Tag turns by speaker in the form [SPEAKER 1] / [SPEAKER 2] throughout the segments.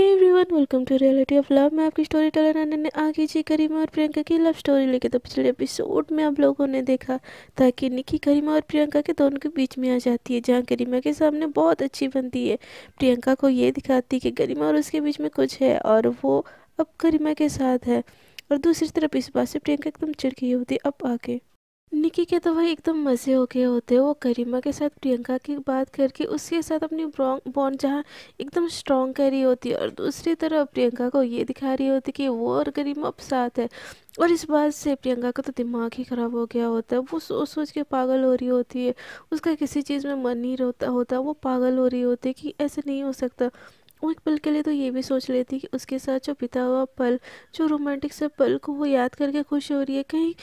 [SPEAKER 1] hey everyone welcome to reality of love मैं आपकी story teller नैन ने आगे जी करीमा और प्रियंका की लव स्टोरी लेके तो पिछले एपिसोड में आप लोगों ने देखा था कि निकी करीमा और प्रियंका के दोनों के बीच में आ जाती है जहाँ करीमा के सामने बहुत अच्छी बनती है प्रियंका को ये दिखाती है कि गरिमा और उसके बीच में कुछ है और वो अब करीमा के साथ है और दूसरी तरफ इस बात से प्रियंका एकदम चिड़की होती है अब आके निकी के तो भाई एकदम मज़े हो गए होते वो करीमा के साथ प्रियंका की बात करके उसके साथ अपनी बॉन्ड जहाँ एकदम स्ट्रॉन्ग कर रही होती है और दूसरी तरफ प्रियंका को ये दिखा रही होती कि वो और करीमा अब साथ है और इस बात से प्रियंका का तो दिमाग ही ख़राब हो गया होता है वो सोच सोच के पागल हो रही होती है उसका किसी चीज़ में मन नहीं रहता होता वो पागल हो रही होती है कि ऐसे नहीं हो सकता वो एक पल के लिए तो ये भी सोच लेती कि उसके साथ जो बिता हुआ पल जो रोमांटिक से पल को वो याद करके खुश हो रही है कहीं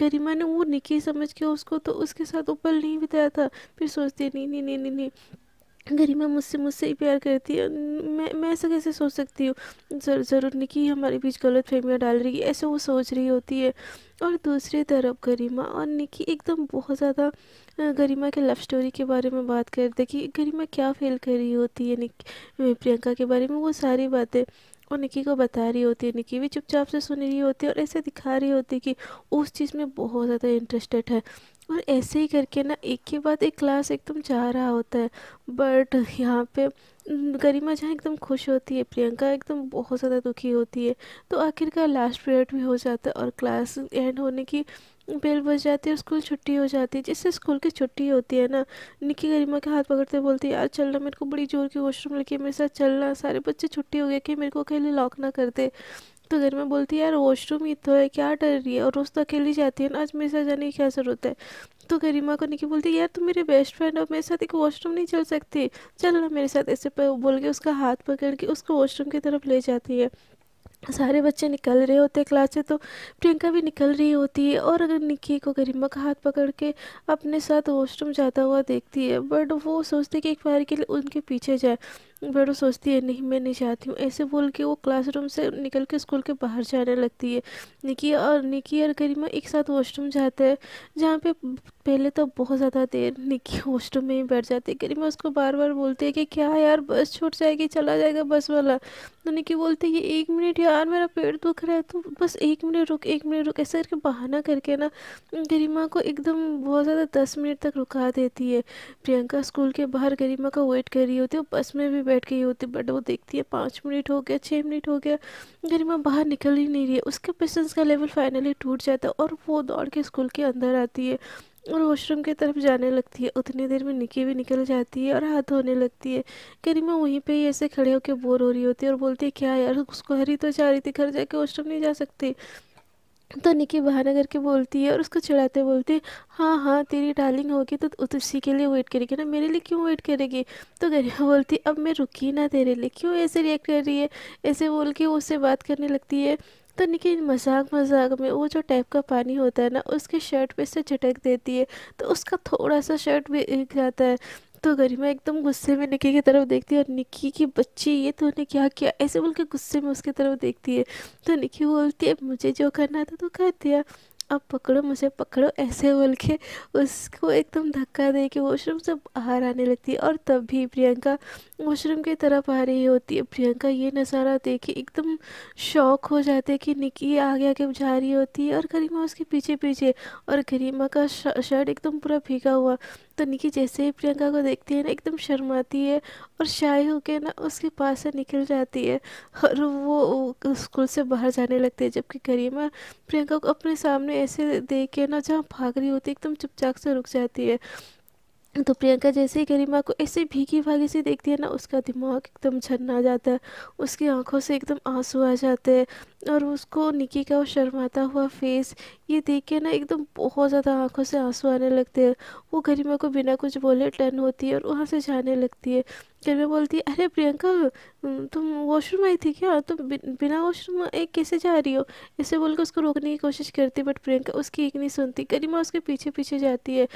[SPEAKER 1] गरिमा ने वो निकी समझ के उसको तो उसके साथ वो पल नहीं बिताया था फिर सोचती नहीं नहीं नहीं नहीं नहीं गरिमा मुझसे मुझसे ही प्यार करती है मैं मैं ऐसा कैसे सोच सकती हूँ जर, ज़रूर निकी हमारे बीच गलत फहमियाँ डाल रही है ऐसे वो सोच रही होती है और दूसरी तरफ गरिमा और निकी एकदम बहुत ज़्यादा गरिमा के लव स्टोरी के बारे में बात कर दे कि गरिमा क्या फील कर रही होती है निकी प्रियंका के बारे में वो सारी बातें और निकी को बता रही होती है निकी भी चुपचाप से सुन रही होती है और ऐसे दिखा रही होती है कि उस चीज़ में बहुत ज़्यादा इंटरेस्टेड है और ऐसे ही करके ना एक के बाद एक क्लास एकदम जा रहा होता है बट यहाँ पे गरिमा जहाँ एकदम खुश होती है प्रियंका एकदम बहुत ज़्यादा दुखी होती है तो आखिरकार लास्ट पीरियड भी हो जाता है और क्लास एंड होने की बेल बज जाती है स्कूल छुट्टी हो जाती है जिससे स्कूल की छुट्टी होती है ना निकी गरिमा के हाथ पकड़ते बोलती है यार चलना मेरे को बड़ी जोर की वॉशरूम लगी मेरे साथ चलना सारे बच्चे छुट्टी हो गए कि मेरे को अकेले लॉक ना कर दे तो गरिमा बोलती है यार वॉशरूम ही तो है क्या डर रही है और रोज़ तो अकेली जाती है ना आज मेरे साथ जाने की क्या ज़रूरत है तो गरिमा को निकी बोलती है यार तुम मेरे बेस्ट फ्रेंड हो मेरे साथ एक वॉशरूम नहीं चल सकती चल मेरे साथ ऐसे बोल के उसका हाथ पकड़ के उसको वॉशरूम की तरफ ले जाती है सारे बच्चे निकल रहे होते हैं क्लास से तो प्रियंका भी निकल रही होती है और अगर निक्की को गरिमा का हाथ पकड़ के अपने साथ वॉशरूम जाता हुआ देखती है बट वो सोचते कि एक बार के लिए उनके पीछे जाए बट वो सोचती है नहीं मैं नहीं चाहती हूँ ऐसे बोल के वो क्लासरूम से निकल के स्कूल के बाहर जाने लगती है निकी और निकी और करीमा एक साथ वॉशरूम जाते हैं जहाँ पे पहले तो बहुत ज़्यादा देर निकी वॉशरूम में ही बैठ जाती है करीमा उसको बार बार बोलती है कि क्या यार बस छूट जाएगी चला जाएगा बस वाला तो निकी बोलती है ये एक मिनट यार मेरा पेट दुख रहा है तो बस एक मिनट रुक एक मिनट रुक ऐसा करके बहाना करके ना गरिमा को एकदम बहुत ज़्यादा दस मिनट तक रुका देती है प्रियंका स्कूल के बाहर गरिमा का वेट कर रही होती है बस में भी बैठ गई होती बट वो देखती है पाँच मिनट हो गया छः मिनट हो गया गरिमा बाहर निकल ही नहीं रही है उसके पेशेंस का लेवल फाइनली टूट जाता है और वो दौड़ के स्कूल के अंदर आती है और वॉशरूम की तरफ जाने लगती है उतनी देर में निकी भी निकल जाती है और हाथ धोने लगती है करीमा वहीं पे ही ऐसे खड़े होकर बोर हो रही होती है और बोलती है क्या यार उसको हरी तो जा रही थी घर जाके वॉशरूम नहीं जा सकती तो निकी बहाना करके बोलती है और उसको चढ़ाते बोलती है हाँ हाँ तेरी डार्लिंग होगी तो उसी के लिए वेट करेगी ना मेरे लिए क्यों वेट करेगी तो गरिया बोलती अब मैं रुकी ना तेरे लिए क्यों ऐसे रिएक्ट कर रही है ऐसे बोल के उससे बात करने लगती है तो निकी मजाक मजाक में वो जो टाइप का पानी होता है ना उसके शर्ट पे से झटक देती है तो उसका थोड़ा सा शर्ट भी जाता है तो गरिमा एकदम गुस्से में निकी की तरफ देखती है और निकी की बच्ची ये तो उन्हें क्या किया ऐसे बोल के गुस्से में उसकी तरफ देखती है तो निकी बोलती है मुझे जो करना था तो कर दिया अब पकड़ो मुझे पकड़ो ऐसे बोल के उसको एकदम धक्का दे के वॉशरूम से बाहर आने लगती है और तब भी प्रियंका वॉशरूम की तरफ आ रही होती है प्रियंका ये नज़ारा देख के एकदम शौक हो जाते कि निकी आगे आगे जा रही होती है और गरिमा उसके पीछे पीछे और गरिमा का शर्ट एकदम पूरा भीगा हुआ तो निकी जैसे ही प्रियंका को देखती है ना एकदम शर्माती है और शाय होके ना उसके पास से निकल जाती है और वो स्कूल से बाहर जाने लगती है जबकि करीमा प्रियंका को अपने सामने ऐसे देख के ना जहाँ भाग रही होती है एकदम चुपचाप से रुक जाती है तो प्रियंका जैसे ही गरिमा को ऐसे भीगी भागी से देखती है ना उसका दिमाग एकदम झन्ना जाता है उसकी आंखों से एकदम आंसू आ जाते हैं और उसको निकी का वो शर्माता हुआ फेस ये देख के ना एकदम बहुत ज़्यादा आंखों से आंसू आने लगते हैं वो गरिमा को बिना कुछ बोले टर्न होती है और वहाँ से जाने लगती है फिर मैं बोलती अरे प्रियंका तुम वॉशरूम आई थी क्या तुम बि, बिना वॉशरूम एक कैसे जा रही हो इसे बोल के उसको रोकने की कोशिश करती बट प्रियंका उसकी एक नहीं सुनती करीमा उसके पीछे पीछे जाती है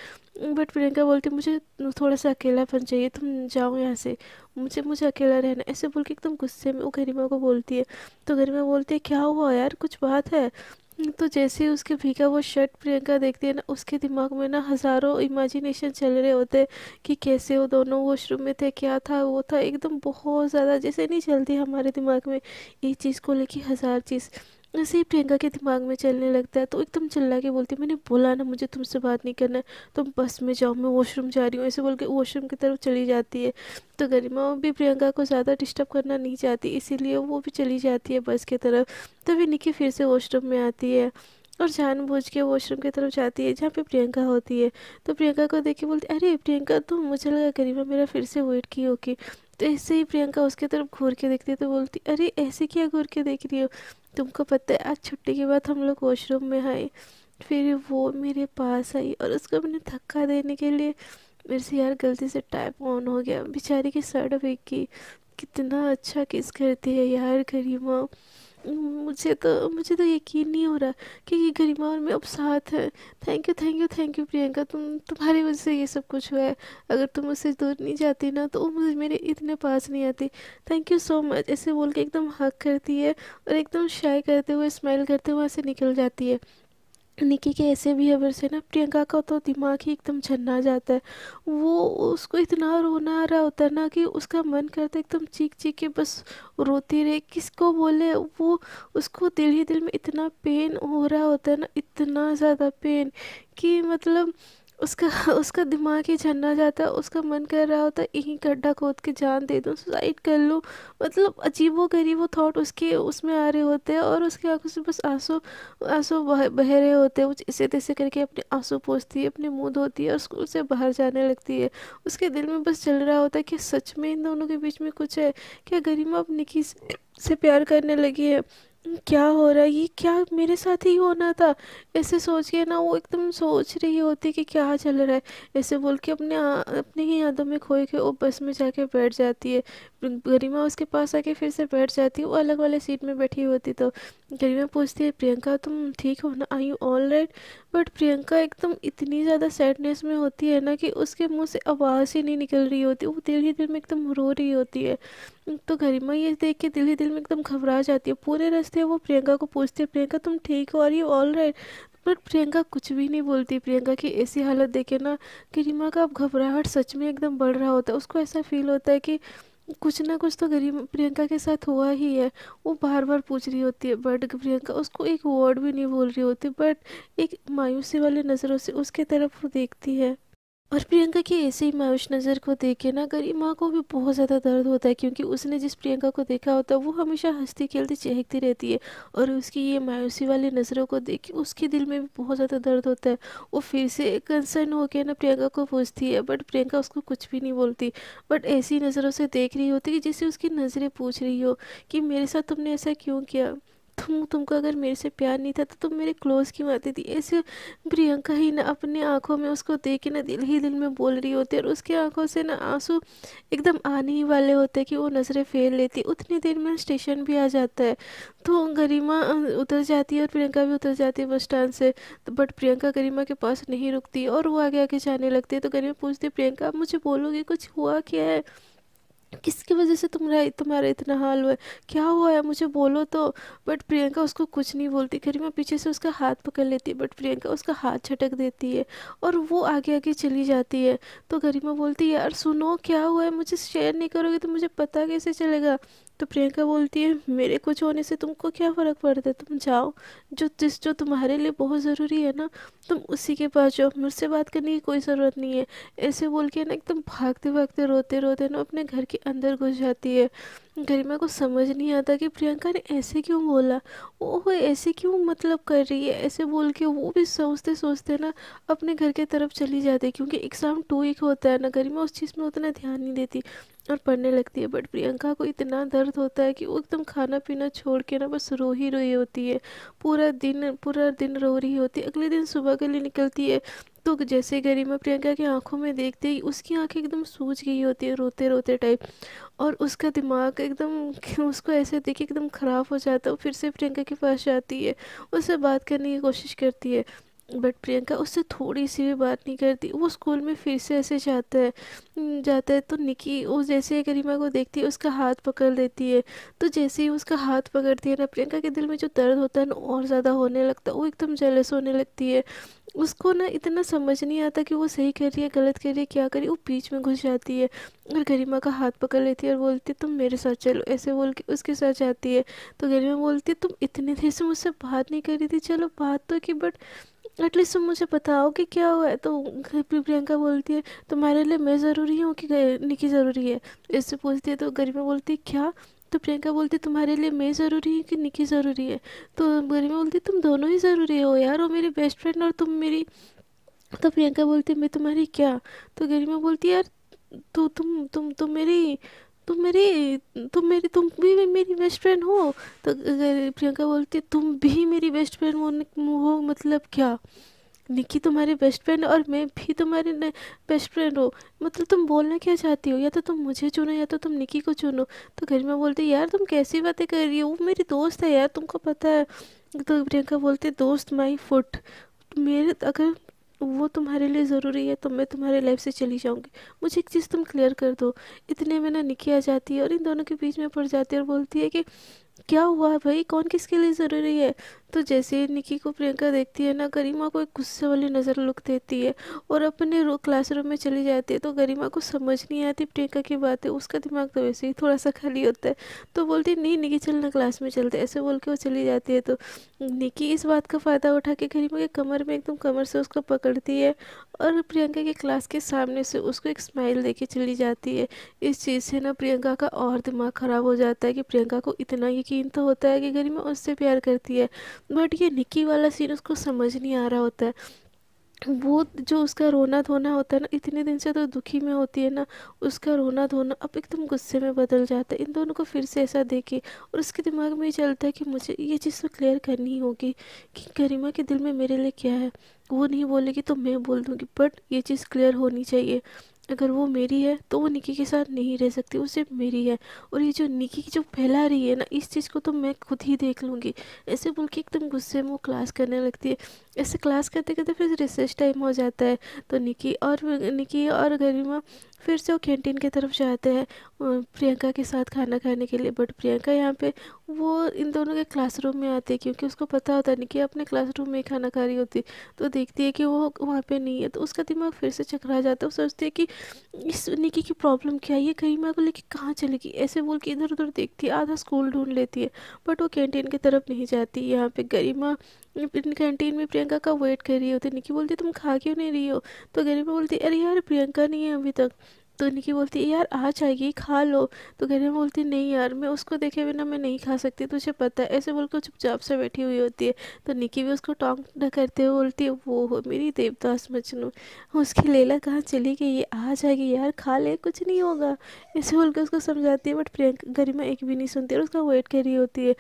[SPEAKER 1] बट प्रियंका बोलती मुझे थोड़ा सा अकेलापन चाहिए तुम जाओ यहाँ से मुझे मुझे अकेला रहना ऐसे बोल के एकदम गुस्से में वो गरिमा को बोलती है तो गरिमा बोलती है क्या हुआ यार कुछ बात है तो जैसे ही उसके भीगा वो शर्ट प्रियंका देखती है ना उसके दिमाग में ना हज़ारों इमेजिनेशन चल रहे होते हैं कि कैसे वो दोनों वॉशरूम में थे क्या था वो था एकदम बहुत ज़्यादा जैसे नहीं चलती हमारे दिमाग में एक चीज़ को लेके हज़ार चीज़ ऐसे ही प्रियंका के दिमाग में चलने लगता है तो एकदम चिल्ला के बोलती है मैंने बोला ना मुझे तुमसे बात नहीं करना है तुम बस में जाओ मैं वॉशरूम जा रही हूँ ऐसे बोल के वॉशरूम की तरफ चली जाती है तो गरिमा भी प्रियंका को ज़्यादा डिस्टर्ब करना नहीं चाहती इसीलिए वो भी चली जाती है बस की तरफ तभी निकी फिर से वॉशरूम में आती है और जानबूझ के वॉशरूम की तरफ जाती है जहाँ पे प्रियंका होती है तो प्रियंका को देख के बोलती अरे प्रियंका तुम तो मुझे लगा गरिमा मेरा फिर से वेट की होगी तो ऐसे ही प्रियंका उसकी तरफ घूर के देखती है तो बोलती अरे ऐसे क्या घूर के देख रही हो तुमको पता है आज छुट्टी के बाद हम लोग वॉशरूम में आए फिर वो मेरे पास आई और उसको मैंने धक्का देने के लिए मेरे से यार गलती से टाइप ऑन हो गया बेचारी की शर्ट की कितना अच्छा किस करती है यार करीमा मुझे तो मुझे तो यकीन नहीं हो रहा कि गरिमा और मैं अब साथ हैं thank you thank you thank you Priyanka तुम तुम्हारी वजह से ये सब कुछ हुआ है अगर तुम मुझसे दूर नहीं जाती ना तो वो मुझे मेरे इतने पास नहीं आती थैंक यू सो मच ऐसे बोल के एकदम हक करती है और एकदम शाई करते हुए स्माइल करते हुए वहाँ से निकल जाती है निकी के ऐसे बिहेवियर से ना प्रियंका का तो दिमाग ही एकदम छन्ना जाता है वो उसको इतना रोना आ रहा होता है ना कि उसका मन करता है एकदम चीख चीख के बस रोती रहे किसको बोले वो उसको दिल ही दिल में इतना पेन हो रहा होता है ना इतना ज़्यादा पेन कि मतलब उसका उसका दिमाग ही झन्ना जाता है उसका मन कर रहा होता है यहीं गड्ढा खोद के जान दे दूँ सुसाइड कर लूँ मतलब अजीब गरीब वो थाट उसके उसमें आ रहे होते हैं और उसकी आंखों से बस आंसू आंसू बह, बह रहे होते हैं कुछ इसे तैसे करके अपने आंसू पोसती है अपने मुँह धोती है और स्कूल से बाहर जाने लगती है उसके दिल में बस चल रहा होता है कि सच में इन दोनों के बीच में कुछ है क्या गरिमा अब निकी से प्यार करने लगी है क्या हो रहा है ये क्या मेरे साथ ही होना था ऐसे सोच के ना वो एकदम सोच रही होती कि क्या चल रहा है ऐसे बोल के अपने आ, ही यादों में खोए के वो बस में जाके बैठ जाती है गरिमा उसके पास आके फिर से बैठ जाती है वो अलग वाले सीट में बैठी होती तो गरिमा पूछती है प्रियंका तुम ठीक हो ना I you all right but Priyanka एकदम इतनी ज़्यादा सैडनेस में होती है ना कि उसके मुँह से आवाज़ ही नहीं निकल रही होती वो दिल ही दिल में एकदम रो रही होती है तो गरिमा ये देख के दिल ही दिल में एकदम घबरा जाती है पूरे रस पूछते हैं वो प्रियंका को पूछते हैं प्रियंका तुम ठीक हो और ये ऑल राइट बट प्रियंका कुछ भी नहीं बोलती प्रियंका की ऐसी हालत देखे ना कि रीमा का अब घबराहट सच में एकदम बढ़ रहा होता है उसको ऐसा फील होता है कि कुछ ना कुछ तो गरीब प्रियंका के साथ हुआ ही है वो बार बार पूछ रही होती है बट प्रियंका उसको एक वर्ड भी नहीं बोल रही होती बट एक मायूसी वाली नज़रों से उसके तरफ वो देखती है और प्रियंका की ऐसे ही मायूस नज़र को देख के ना माँ को भी बहुत ज़्यादा दर्द होता है क्योंकि उसने जिस प्रियंका को देखा होता है वो हमेशा हंसती खेलती चहकती रहती है और उसकी ये मायूसी वाली नज़रों को देख के उसके दिल में भी बहुत ज़्यादा दर्द होता है वो फिर से कंसर्न होकर ना प्रियंका को पूछती है बट प्रियंका उसको कुछ भी नहीं बोलती बट ऐसी नज़रों से देख रही होती है कि जैसे उसकी नज़रें पूछ रही हो कि मेरे साथ तुमने ऐसा क्यों किया तुम तुमको अगर मेरे से प्यार नहीं था तो तुम मेरे क्लोज क्यों आती थी ऐसे प्रियंका ही ना अपने आंखों में उसको देख के ना दिल ही दिल में बोल रही होती है और उसकी आंखों से ना आंसू एकदम आने ही वाले होते हैं कि वो नज़रें फेर लेती उतनी देर में स्टेशन भी आ जाता है तो गरिमा उतर जाती है और प्रियंका भी उतर जाती है बस स्टैंड से तो बट प्रियंका गरिमा के पास नहीं रुकती और वो आगे आगे जाने लगती है तो गरिमा पूछती है प्रियंका मुझे बोलोगे कुछ हुआ क्या है किसकी वजह से तुम्हारा तुम्हारा इतना हाल हुआ है क्या हुआ है मुझे बोलो तो बट प्रियंका उसको कुछ नहीं बोलती मैं पीछे से उसका हाथ पकड़ लेती है बट प्रियंका उसका हाथ छटक देती है और वो आगे आगे चली जाती है तो गरिमा बोलती है यार सुनो क्या हुआ है मुझे शेयर नहीं करोगे तो मुझे पता कैसे चलेगा तो प्रियंका बोलती है मेरे कुछ होने से तुमको क्या फ़र्क पड़ता है तुम जाओ जो जिस जो तुम्हारे लिए बहुत ज़रूरी है ना तुम उसी के पास जाओ मुझसे बात करने की कोई ज़रूरत नहीं है ऐसे बोल के ना एकदम भागते भागते रोते रोते ना अपने घर के अंदर घुस जाती है गरिमा को समझ नहीं आता कि प्रियंका ने ऐसे क्यों बोला ओह ऐसे क्यों मतलब कर रही है ऐसे बोल के वो भी सोचते सोचते ना अपने घर के तरफ चली जाती क्योंकि एग्ज़ाम टू एक होता है ना गरिमा उस चीज़ में उतना ध्यान नहीं देती और पढ़ने लगती है बट प्रियंका को इतना दर्द होता है कि वो एकदम खाना पीना छोड़ के ना बस रो ही रोई होती है पूरा दिन पूरा दिन रो रही होती है अगले दिन सुबह के लिए निकलती है तो जैसे गरिमा प्रियंका की आंखों में देखते ही उसकी आंखें एकदम सूज गई होती है रोते रोते टाइप और उसका दिमाग एकदम उसको ऐसे देखे एकदम ख़राब हो जाता है फिर से प्रियंका के पास जाती है उससे बात करने की कोशिश करती है बट प्रियंका उससे थोड़ी सी भी बात नहीं करती वो स्कूल में फिर से ऐसे जाता है हम्म, जाता है तो निकी उस जैसे ही करीमा को देखती है उसका हाथ पकड़ लेती है तो जैसे ही उसका हाथ पकड़ती है ना प्रियंका के दिल में जो दर्द होता है ना और ज़्यादा होने लगता है वो एकदम जेलस होने लगती है उसको ना इतना समझ नहीं आता कि वो सही कर रही है गलत कर रही है क्या करी है वो बीच में घुस जाती है और गरिमा का हाथ पकड़ लेती है और बोलती है तुम मेरे साथ चलो ऐसे बोल के उसके साथ जाती है तो गरिमा बोलती है तुम इतने देर से मुझसे बात नहीं कर रही थी चलो बात तो की बट एटलीस्ट तुम मुझे बताओ कि क्या हुआ है तो प्रियंका बोलती है तुम्हारे लिए मैं ज़रूरी हूँ कि निकी ज़रूरी है इससे पूछती है तो गरिमा बोलती है क्या तो प्रियंका बोलती है तुम्हारे लिए मैं ज़रूरी हूँ कि निकी ज़रूरी है तो गरिमा बोलती तुम दोनों ही ज़रूरी हो यार वो मेरी बेस्ट फ्रेंड और तुम मेरी तो प्रियंका बोलती मैं तुम्हारी क्या तो गरिमा बोलती यार तो तुम तुम तुम तो मेरी तुम मेरी तुम मेरी तुम भी मेरी बेस्ट फ्रेंड हो तो प्रियंका बोलती है तुम भी मेरी बेस्ट फ्रेंड हो मतलब क्या निकी तुम्हारी बेस्ट फ्रेंड और मैं भी तुम्हारी बेस्ट फ्रेंड हो मतलब तुम बोलना क्या चाहती हो या तो तुम मुझे चुनो या तो तुम निकी को चुनो तो घर में बोलती यार तुम कैसी बातें कर रही हो वो मेरी दोस्त है यार तुमको पता है तो प्रियंका बोलते दोस्त माई फुट मेरे अगर वो तुम्हारे लिए ज़रूरी है तो मैं तुम्हारे लाइफ से चली जाऊँगी मुझे एक चीज़ तुम क्लियर कर दो इतने में ना निकी आ जाती है और इन दोनों के बीच में पड़ जाती है और बोलती है कि क्या हुआ है भाई कौन किसके लिए ज़रूरी है तो जैसे ही निकी को प्रियंका देखती है ना गरिमा को एक गुस्से वाली नज़र लुक देती है और अपने क्लासरूम में चली जाती है तो गरिमा को समझ नहीं आती प्रियंका की बातें उसका दिमाग तो वैसे ही थोड़ा सा खाली होता है तो बोलती है नहीं निकी चलना क्लास में चलते ऐसे बोल के वो चली जाती है तो निकी इस बात का फ़ायदा उठा के गरिमा के कमर में एकदम कमर से उसको पकड़ती है और प्रियंका के क्लास के सामने से उसको एक स्माइल दे के चली जाती है इस चीज़ से ना प्रियंका का और दिमाग ख़राब हो जाता है कि प्रियंका को इतना यकीन तो होता है कि गरिमा उससे प्यार करती है बट ये निक्की वाला सीन उसको समझ नहीं आ रहा होता है वो जो उसका रोना धोना होता है ना इतने दिन से तो दुखी में होती है ना उसका रोना धोना अब एकदम गुस्से में बदल जाता है इन दोनों को फिर से ऐसा देखे और उसके दिमाग में ये चलता है कि मुझे ये चीज़ तो क्लियर करनी होगी कि गरिमा के दिल में मेरे लिए क्या है वो नहीं बोलेगी तो मैं बोल दूँगी बट ये चीज़ क्लियर होनी चाहिए अगर वो मेरी है तो वो निकी के साथ नहीं रह सकती वो सिर्फ मेरी है और ये जो निकी की जो फैला रही है ना इस चीज़ को तो मैं खुद ही देख लूँगी ऐसे बोल के एकदम गुस्से में वो क्लास करने लगती है ऐसे क्लास करते करते फिर रिसर्च टाइम हो जाता है तो निकी और निकी और गरिमा फिर से वो कैंटीन की तरफ जाते हैं प्रियंका के साथ खाना खाने के लिए बट प्रियंका यहाँ पे वो इन दोनों के क्लासरूम में आती है क्योंकि उसको पता होता है निकी अपने क्लासरूम में खाना खा रही होती तो देखती है कि वो वहाँ पे नहीं है तो उसका दिमाग फिर से चकरा जाता है वो सोचती है कि इस निकी की प्रॉब्लम क्या है ये कहीं मैं को लेके कहाँ चलेगी ऐसे बोल के इधर उधर देखती है आधा स्कूल ढूंढ लेती है बट वो कैंटीन की तरफ नहीं जाती यहाँ पे गरिमा कैंटीन में प्रियंका का वेट कर रही होती निकी बोलती तुम खा क्यों नहीं रही हो तो गरिमा बोलती अरे यार प्रियंका नहीं है अभी तक तो निकी बोलती है यार आ जाएगी खा लो तो गरिमा बोलती नहीं यार मैं उसको देखे बिना मैं नहीं खा सकती तुझे पता है ऐसे बोलकर चुपचाप से बैठी हुई होती है तो निकी भी उसको टोंग न करते हुए बोलती है वो हो मेरी देवदास मजनू उसकी लेला कहाँ चली गई ये आ जाएगी यार खा ले कुछ नहीं होगा ऐसे बोलकर उसको समझाती है बट प्रियंका गरिमा एक भी नहीं सुनती और उसका वेट कर रही होती है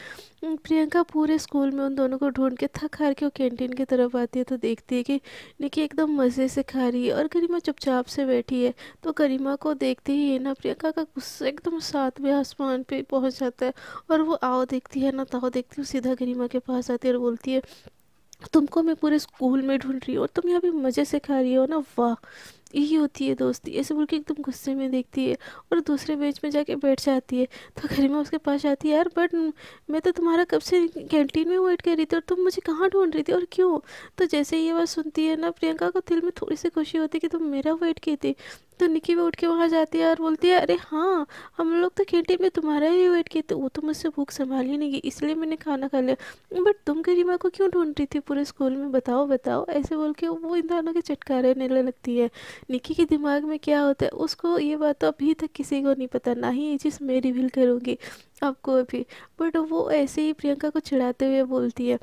[SPEAKER 1] प्रियंका पूरे स्कूल में उन दोनों को ढूंढ के थक हार के वो कैंटीन की तरफ आती है तो देखती है कि निकी एकदम मज़े से खा रही है और गरिमा चुपचाप से बैठी है तो गरिमा सीमा को देखते ही है ना प्रियंका का गुस्सा एकदम सातवें आसमान पे पहुंच जाता है और वो आओ देखती है ना ताओ देखती है सीधा गरिमा के पास आती है और बोलती है तुमको मैं पूरे स्कूल में ढूंढ रही हूँ और तुम यहाँ पे मज़े से खा रही हो ना वाह यही होती है दोस्ती ऐसे बोल के एकदम गुस्से में देखती है और दूसरे बेंच में जाके बैठ जाती है तो गरिमा उसके पास जाती है यार बट मैं तो तुम्हारा कब से कैंटीन में वेट कर रही थी और तुम मुझे कहाँ ढूंढ रही थी और क्यों तो जैसे ही ये बात सुनती है ना प्रियंका को दिल में थोड़ी सी खुशी होती है कि तुम मेरा वेट की थी तो निकी भी उठ के वहाँ जाती है और बोलती है अरे हाँ हम लोग तो कैंटीन में तुम्हारा ही वेट किए थे वो तो मुझसे भूख संभाल ही नहीं गई इसलिए मैंने खाना खा लिया बट तुम गरिमा को क्यों ढूंढ रही थी पूरे स्कूल में बताओ बताओ ऐसे बोल के वो इन दोनों के चटकारे लेने लगती है निकी के दिमाग में क्या होता है उसको ये बात तो अभी तक किसी को नहीं पता ना ही ये चीज़ मैं रिवील करूँगी आपको अभी बट वो ऐसे ही प्रियंका को चिढ़ाते हुए बोलती है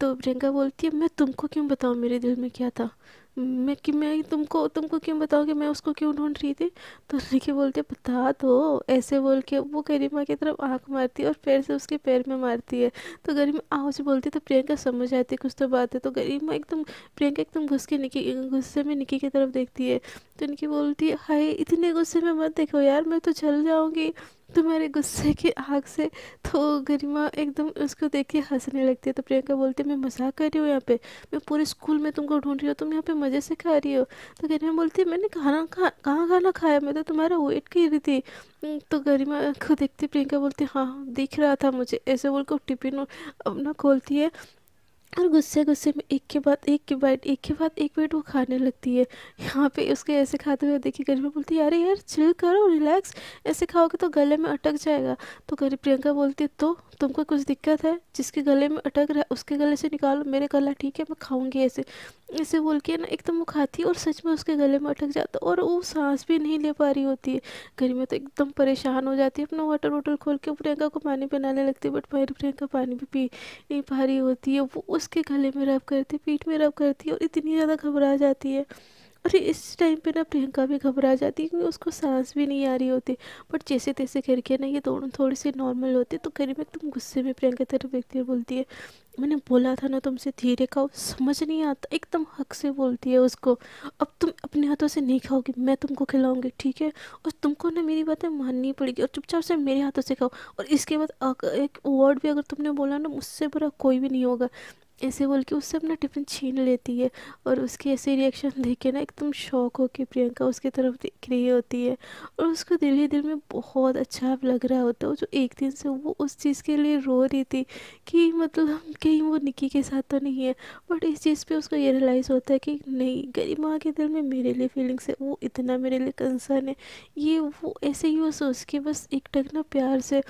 [SPEAKER 1] तो प्रियंका बोलती है मैं तुमको क्यों बताऊँ मेरे दिल में क्या था मैं कि मैं तुमको तुमको क्यों बताऊँ कि मैं उसको क्यों ढूंढ रही थी तो निकी बोलती बता दो ऐसे बोल के वो गरिमा की तरफ आँख मारती है और पैर से उसके पैर में मारती है तो गरिमा आओ से बोलती है तो प्रियंका समझ आती है कुछ तो बात है तो गरिमा एकदम प्रियंका एकदम घुस के निकी गुस्से में निकी की तरफ देखती है तो निकी बोलती है हाय इतने गुस्से में मत देखो यार मैं तो जल जाऊँगी तो मेरे गुस्से की आग से तो गरिमा एकदम उसको देख के हंसने लगती है तो प्रियंका बोलती है मैं मजाक कर रही हूँ यहाँ पे मैं पूरे स्कूल में तुमको ढूंढ रही हूँ तुम यहाँ पे मज़े से खा रही हो तो गरिमा बोलती है मैंने खाना खा कहाँ खाना खाया मैं तो तुम्हारा वेट कर रही थी हम्म, तो गरिमा को देखती प्रियंका बोलती हाँ दिख रहा था मुझे ऐसे बोल को टिफिन अपना खोलती है और गुस्से गुस्से में एक के बाद एक के बाइट एक के बाद एक बाइट वो खाने लगती है यहाँ पे उसके ऐसे खाते हुए देखिए गरिमा बोलती है अरे यार चिल करो रिलैक्स ऐसे खाओगे तो गले में अटक जाएगा तो गरीब प्रियंका बोलती है तो तुमको कुछ दिक्कत है जिसके गले में अटक रहा है उसके गले से निकालो मेरे गला ठीक है मैं खाऊंगी ऐसे ऐसे बोल के ना एकदम वो खाती और सच में उसके गले में अटक जाता और वो सांस भी नहीं ले पा रही होती है गरिमा तो एकदम परेशान हो जाती है अपना वाटर वोटल खोल के प्रियंका को पानी पिलाने लगती है बट मेरी प्रियंका पानी भी पी नहीं पा रही होती है वो उस उसके गले में रब करती पीठ में रब करती है और इतनी ज़्यादा घबरा जाती है और इस टाइम पे ना प्रियंका भी घबरा जाती है क्योंकि उसको सांस भी नहीं आ रही होती बट जैसे तैसे करके ना ये दोनों थोड़े से नॉर्मल होते तो करीब एकदम गुस्से में प्रियंका तरफ देखती है बोलती है मैंने बोला था ना तुमसे धीरे खाओ समझ नहीं आता एकदम हक से बोलती है उसको अब तुम अपने हाथों से नहीं खाओगी मैं तुमको खिलाऊंगी ठीक है और तुमको ना मेरी बातें माननी पड़ेगी और चुपचाप से मेरे हाथों से खाओ और इसके बाद एक वर्ड भी अगर तुमने बोला ना मुझसे बुरा कोई भी नहीं होगा ऐसे बोल के उससे अपना टिफ़िन छीन लेती है और उसकी ऐसे रिएक्शन देख के ना एकदम शौक हो के प्रियंका उसकी तरफ देख रही होती है और उसको दिल ही दिल में बहुत अच्छा लग रहा होता है जो एक दिन से वो उस चीज़ के लिए रो रही थी कि मतलब कहीं वो निक्की के साथ तो नहीं है बट इस चीज़ पर उसको ये रियलाइज़ होता है कि नहीं गरिमा के दिल में मेरे लिए फीलिंग्स है वो इतना मेरे लिए कंसर्न है ये वो ऐसे ही वो सोच के बस एक टक ना प्यार से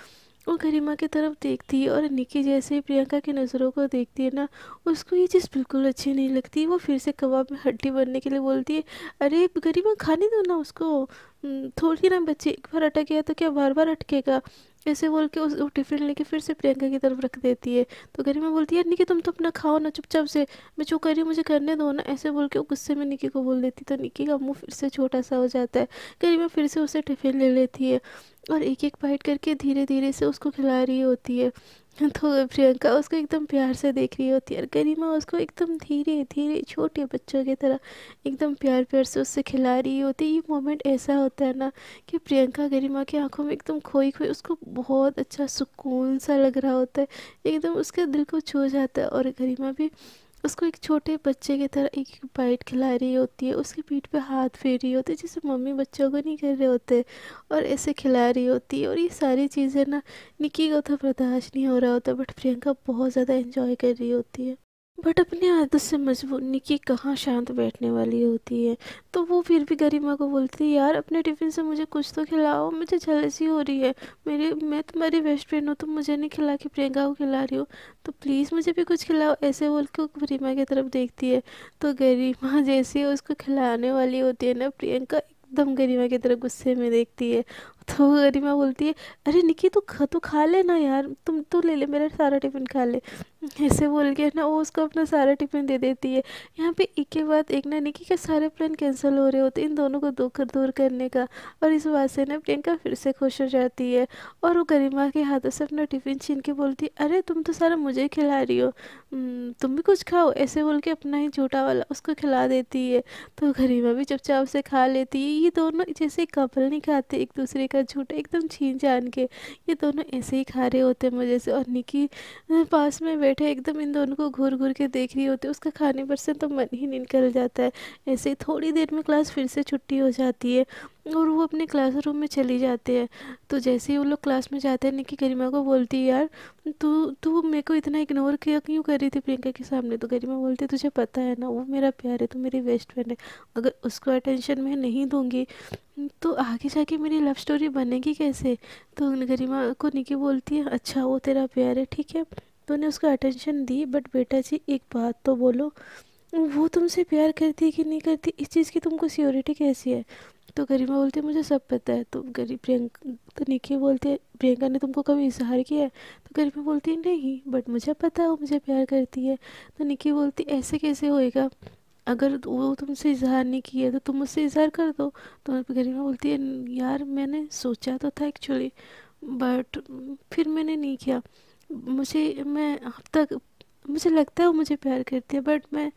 [SPEAKER 1] वो गरिमा की तरफ देखती है और निकी जैसे ही प्रियंका की नज़रों को देखती है ना उसको ये चीज़ बिल्कुल अच्छी नहीं लगती वो फिर से कबाब में हड्डी बनने के लिए बोलती है अरे गरिमा खाने दो ना उसको थोड़ी ना बच्चे एक बार अटक गया तो क्या बार बार अटकेगा ऐसे बोल के उस टिफ़िन लेके फिर से प्रियंका की तरफ रख देती है तो गरिमा बोलती है यार निकी तुम तो अपना खाओ ना चुपचाप से मैं जो कर रही मुझे करने दो ना ऐसे बोल के वो गुस्से में निकी को बोल देती तो निकी का मुँह फिर से छोटा सा हो जाता है गरिमा फिर से उसे टिफ़िन ले लेती है और एक एक बाइट करके धीरे धीरे से उसको खिला रही होती है तो प्रियंका उसको एकदम प्यार से देख रही होती है और गरिमा उसको एकदम धीरे धीरे छोटे बच्चों की तरह एकदम प्यार प्यार से उससे खिला रही होती है ये मोमेंट ऐसा होता है ना कि प्रियंका गरिमा की आंखों में एकदम खोई खोई उसको बहुत अच्छा सुकून सा लग रहा होता है एकदम उसके दिल को छू जाता है और गरिमा भी उसको एक छोटे बच्चे की तरह एक एक बाइट खिला रही होती है उसकी पीठ पे हाथ फेर रही होती है जैसे मम्मी बच्चों को नहीं कर रहे होते और ऐसे खिला रही होती है और ये सारी चीज़ें ना निकी को तो बर्दाश्त नहीं हो रहा होता बट प्रियंका बहुत ज़्यादा इंजॉय कर रही होती है बट अपने आदत से मजबूर निकी कहाँ शांत बैठने वाली होती है तो वो फिर भी गरिमा को बोलती है यार अपने टिफ़िन से मुझे कुछ तो खिलाओ मुझे जलसी हो रही है मेरी मैं तुम्हारी बेस्ट फ्रेंड हूँ तुम मुझे नहीं खिला के प्रियंका को खिला रही हो तो प्लीज़ मुझे भी कुछ खिलाओ ऐसे बोल के गरिमा की तरफ देखती है तो गरिमा जैसे उसको खिलाने वाली होती है ना प्रियंका एकदम गरिमा की तरफ गुस्से में देखती है तो गरिमा बोलती है अरे निकी तू खा तो खा ले ना यार तुम तो ले ले मेरा सारा टिफ़िन खा ले ऐसे बोल के ना वो उसको अपना सारा टिफ़िन दे देती है यहाँ पे एक के बाद एक ना निकी के सारे प्लान कैंसिल हो रहे होते इन दोनों को दो कर दूर करने का और इस बात से ना प्रियंका फिर से खुश हो जाती है और वो गरिमा के हाथों से अपना टिफ़िन छीन के बोलती है अरे तुम तो सारा मुझे खिला रही हो हम्म, तुम भी कुछ खाओ ऐसे बोल के अपना ही झूठा वाला उसको खिला देती है तो गरिमा भी चुपचाप से खा लेती है ये दोनों जैसे कपल नहीं खाते एक दूसरे का झूठ एकदम छीन छान के ये दोनों ऐसे ही खा रहे होते हैं मुझे से और निकी पास में बैठे एकदम इन दोनों को घूर घूर के देख रही होती है उसका खाने पर से तो मन ही निकल जाता है ऐसे ही थोड़ी देर में क्लास फिर से छुट्टी हो जाती है और वो अपने क्लासरूम में चली जाती है तो जैसे ही वो लोग क्लास में जाते हैं निकी गरिमा को बोलती है यार तू तू मेरे को इतना इग्नोर किया क्यों कर रही थी प्रियंका के सामने तो गरिमा बोलती है तुझे पता है ना वो मेरा प्यार है तो मेरी बेस्ट फ्रेंड है अगर उसको अटेंशन मैं नहीं दूँगी तो आगे जाके मेरी लव स्टोरी बनेगी कैसे तो गरिमा को निकी बोलती है अच्छा वो तेरा प्यार है ठीक है तूने उसको अटेंशन दी बट बेटा जी एक बात तो बोलो वो तुमसे प्यार करती है कि नहीं करती इस चीज़ की तुमको सियोरिटी कैसी है तो गरिमा बोलती है मुझे सब पता है तो गरीब प्रियंका तो निखिल बोलती है प्रियंका ने तुमको कभी इजहार किया है तो गरिमा बोलती है नहीं बट मुझे पता है वो मुझे प्यार करती है तो निखिल बोलती ऐसे कैसे होएगा अगर वो तुमसे इजहार नहीं किया तो तुम मुझसे इजहार कर दो तो गरिमा बोलती है यार मैंने सोचा तो था एक्चुअली बट फिर मैंने नहीं किया मुझे मैं अब तक मुझे लगता है वो मुझे प्यार करती है बट मैं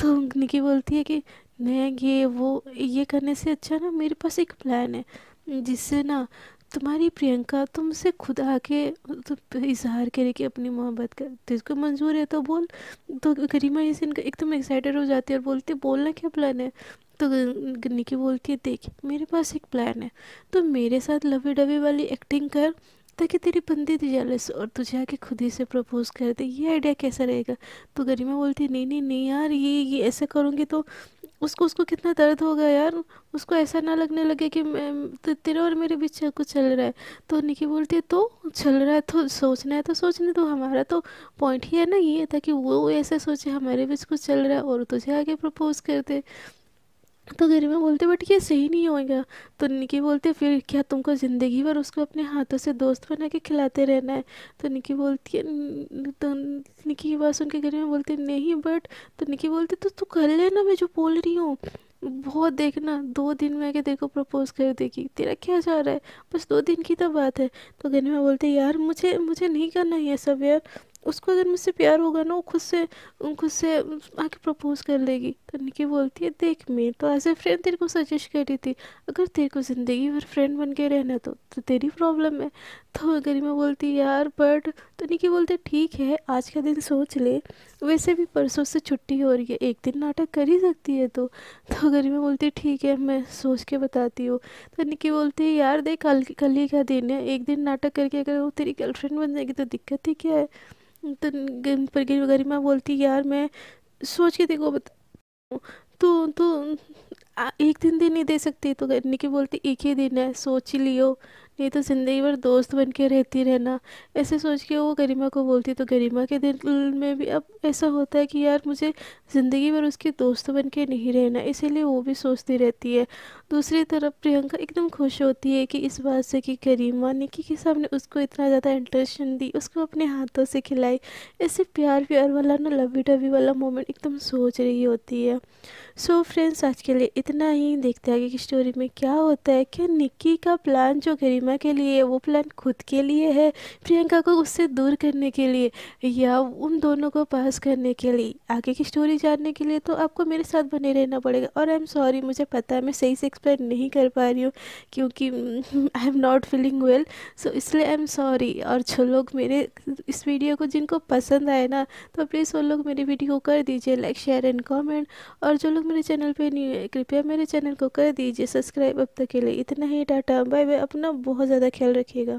[SPEAKER 1] तो निकी बोलती है कि मैं ये वो ये करने से अच्छा ना मेरे पास एक प्लान है जिससे ना तुम्हारी प्रियंका तुमसे खुद आके तो इजहार करे कि अपनी मोहब्बत कर तुझको मंजूर है तो बोल तो गरिमा हसन एकदम एक्साइटेड हो जाती है और बोलती है बोलना क्या प्लान है तो निकी बोलती है देख मेरे पास एक प्लान है तो मेरे साथ लवे डबे वाली एक्टिंग कर ताकि तेरी बंदी थी जेलस और तुझे आके खुद ही से प्रपोज कर दे ये आइडिया कैसा रहेगा तो गरिमा बोलती नहीं नहीं नहीं यार ये ये ऐसा करूँगी तो उसको उसको कितना दर्द होगा यार उसको ऐसा ना लगने लगे कि मैं तो तेरे और मेरे बीच कुछ चल रहा है तो निकी बोलती है तो चल रहा है तो सोचना है तो सोचने तो हमारा तो पॉइंट ही है ना ये था कि वो ऐसा सोचे हमारे बीच कुछ चल रहा है और तुझे आगे प्रपोज कर दे तो गरिमा बोलते बट ये सही नहीं होएगा तो निकी बोलते फिर क्या तुमको ज़िंदगी भर उसको अपने हाथों से दोस्त बना के खिलाते रहना है तो निकी बोलती है तो निकी की बात सुन के गरिमा बोलती नहीं बट तो निकी बोलती तो तू कर लेना मैं जो बोल रही हूँ बहुत देखना दो दिन में आके देखो प्रपोज कर देगी तेरा क्या जा रहा है बस दो दिन की तो बात है तो गरिमा बोलते यार मुझे मुझे नहीं करना ये सब यार उसको अगर मुझसे प्यार होगा ना वो खुद से खुद से आके प्रपोज कर लेगी तो निकी बोलती है देख मैं तो ऐसे फ्रेंड तेरे को सजेस्ट कर रही थी अगर तेरे को ज़िंदगी भर फ्रेंड बन के रहना तो, तो तेरी प्रॉब्लम है तो मैं बोलती यार बट तो निकी बोलते ठीक है आज का दिन सोच ले वैसे भी परसों से छुट्टी हो रही है एक दिन नाटक कर ही सकती है तो तो मैं बोलती ठीक है मैं सोच के बताती हूँ तो निकी बोलती है यार देख कल कल ही का दिन है एक दिन नाटक करके अगर वो तेरी गर्लफ्रेंड बन जाएगी तो दिक्कत ही क्या है तो पर गरिमा बोलती यार मैं सोच के देखो बता तो, तो एक दिन दिन नहीं दे सकती तो निकी बोलती एक ही दिन है सोच ही लियो नहीं तो ज़िंदगी भर दोस्त बन के रहती रहना ऐसे सोच के वो गरिमा को बोलती तो गरिमा के दिल में भी अब ऐसा होता है कि यार मुझे ज़िंदगी भर उसके दोस्त बन के नहीं रहना इसीलिए वो भी सोचती रहती है दूसरी तरफ प्रियंका एकदम खुश होती है कि इस बात से कि गरिमा निकी के ने उसको इतना ज़्यादा इंटरेक्शन दी उसको अपने हाथों से खिलाई ऐसे प्यार प्यार वाला ना लवी डबी वाला मोमेंट एकदम सोच रही होती है सो फ्रेंड्स आज के लिए इतना ही देखते हैं कि स्टोरी में क्या होता है कि निक्की का प्लान जो गरीब गरिमा के लिए वो प्लान खुद के लिए है प्रियंका को उससे दूर करने के लिए या उन दोनों को पास करने के लिए आगे की स्टोरी जानने के लिए तो आपको मेरे साथ बने रहना पड़ेगा और आई एम सॉरी मुझे पता है मैं सही से एक्सप्लेन नहीं कर पा रही हूँ क्योंकि I am not feeling well so इसलिए आई एम सॉरी और जो लोग मेरे इस वीडियो को जिनको पसंद आए ना तो प्लीज़ वो लोग मेरी वीडियो को कर दीजिए लाइक शेयर एंड कॉमेंट और जो लोग मेरे चैनल पर न्यू है कृपया मेरे चैनल को कर दीजिए सब्सक्राइब अब तक के लिए इतना ही डाटा बाय बाय अपना बहुत ज़्यादा ख्याल रखिएगा